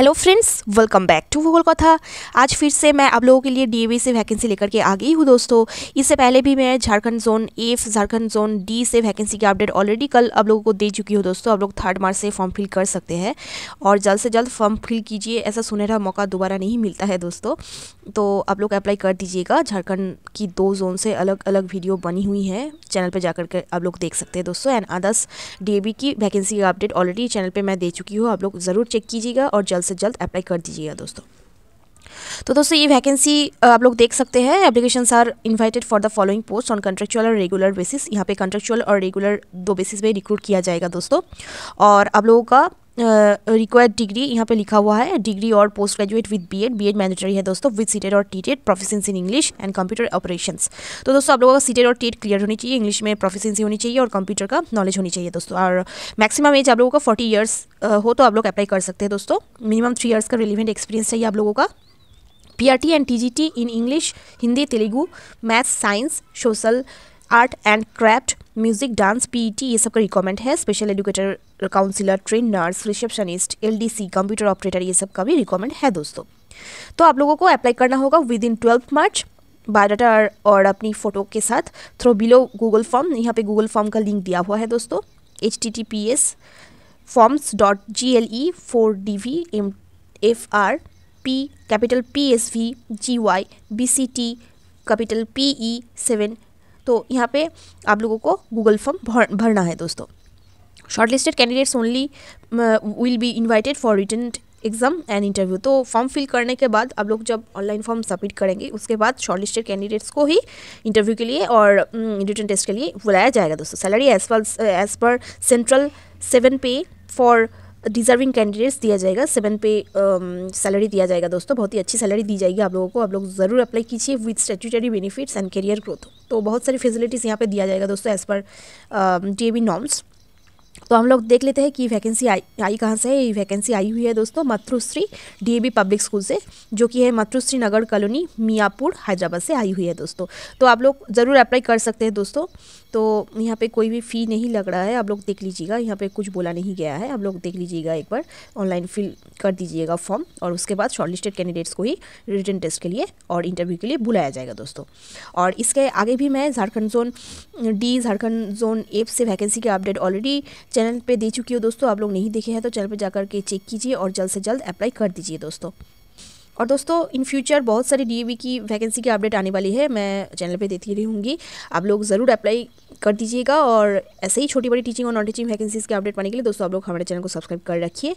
hello friends welcome back to Google कथा आज फिर से मैं आप लोगों के लिए डी से वैकेंसी लेकर के आ गई हूँ दोस्तों इससे पहले भी मैं Jharkhand zone F Jharkhand zone D से वैकेंसी की अपडेट ऑलरेडी कल आप लोगों को दे चुकी हूँ दोस्तों आप लोग थर्ड मार्च से फॉर्म फिल कर सकते हैं और जल्द से जल्द फॉर्म फिल कीजिए ऐसा सुनहरा मौका दोबारा नहीं मिलता है दोस्तों तो आप लोग अप्लाई कर दीजिएगा झारखंड की दो जोन से अलग अलग वीडियो बनी हुई है चैनल पर जाकर के आप लोग देख सकते हैं दोस्तों एंड अदर्स डी की वैकेंसी की अपडेट ऑलरेडी चैनल पर मैं दे चुकी हूँ आप लोग ज़रूर चेक कीजिएगा और जल्द से जल्द अप्लाई कर दीजिएगा दोस्तों तो दोस्तों ये वैकेंसी आप लोग देख सकते हैं application are invited for the following post on contractual और रेगुलर बेसिस यहाँ पे कंट्रेक्चुअल और रेगुलर दो बेसिस पे रिक्रूट किया जाएगा दोस्तों और आप लोगों का रिक्वायर्ड डिग्री यहाँ पे लिखा हुआ है डिग्री और post graduate with B Ed B Ed mandatory है दोस्तों विद सीटेड e और TET proficiency in English and computer operations तो दोस्तों आप लोगों का सीटेड e और एड क्लियर e होनी चाहिए इंग्लिश में प्रोफिसेंसी होनी चाहिए और कंप्यूटर का नॉलेज होनी चाहिए दोस्तों और मैक्सिमम एज आप लोगों का फोर्टी ईयर्स हो तो आप लोग अप्लाई कर सकते हैं दोस्तों मिनिमम थ्री ईयर्स का रिलीवेंट एक्सपीरियंस चाहिए आप लोगों का T and T in English Hindi Telugu maths science social art and craft music dance PT ये सब का रिकमेंड है special educator counsellor train nurse receptionist LDC computer operator ये सब का भी रिकमेंड है दोस्तों तो आप लोगों को अप्लाई करना होगा within twelfth March biodata और, और अपनी फ़ोटो के साथ थ्रो बिलो गूगल फॉर्म यहाँ पे गूगल फॉर्म का लिंक दिया हुआ है दोस्तों H T T P S forms dot G L E four D V M F R P capital P S V G Y B C T capital P E seven तो यहाँ पे आप लोगों को गूगल फॉर्म भर, भरना है दोस्तों shortlisted candidates only will be invited for written exam and interview तो फॉर्म फिल करने के बाद आप लोग जब ऑनलाइन फॉर्म सबमिट करेंगे उसके बाद शॉर्ट लिस्टेड कैंडिडेट्स को ही इंटरव्यू के लिए और रिटर्न टेस्ट के लिए बुलाया जाएगा दोस्तों salary as per as per central seven pay for deserving candidates दिया जाएगा सेवन पे सैलरी um, दिया जाएगा दोस्तों बहुत ही अच्छी सैलरी दी जाएगी आप लोगों को आप लोग ज़रूर अप्लाई कीजिए with statutory benefits and career growth तो बहुत सारी फैसिलिटीज़ यहाँ पे दिया जाएगा दोस्तों as per D A norms तो हम लोग देख लेते हैं कि वैकेंसी आई आई कहाँ से है ये वैकेंसी आई हुई है दोस्तों मथुश्री डीएबी पब्लिक स्कूल से जो कि है मथुश्री नगर कॉलोनी मियापुर हैदराबाद से आई हुई है दोस्तों तो आप लोग ज़रूर अप्लाई कर सकते हैं दोस्तों तो यहाँ पे कोई भी फ़ी नहीं लग रहा है आप लोग देख लीजिएगा यहाँ पर कुछ बोला नहीं गया है आप लोग देख लीजिएगा एक बार ऑनलाइन फिल कर दीजिएगा फॉर्म और उसके बाद शॉर्टलिस्टेड कैंडिडेट्स को ही रिटर्न टेस्ट के लिए और इंटरव्यू के लिए बुलाया जाएगा दोस्तों और इसके आगे भी मैं Jharkhand zone D Jharkhand zone F से वैकेंसी के अपडेट ऑलरेडी चैनल पे दे चुकी हो दोस्तों आप लोग नहीं देखे हैं तो चैनल पे जाकर के चेक कीजिए और जल्द से जल्द अप्लाई कर दीजिए दोस्तों और दोस्तों इन फ्यूचर बहुत सारी डी की वैकेंसी की अपडेट आने वाली है मैं चैनल पे देती रहूँगी आप लोग ज़रूर अप्लाई कर दीजिएगा और ऐसे ही छोटी बड़ी टीचिंग और नॉन टीचिंग वैकेंसीज़ के अपडेट पाने के लिए दोस्तों आप लोग हमारे चैनल को सब्सक्राइब कर रखिए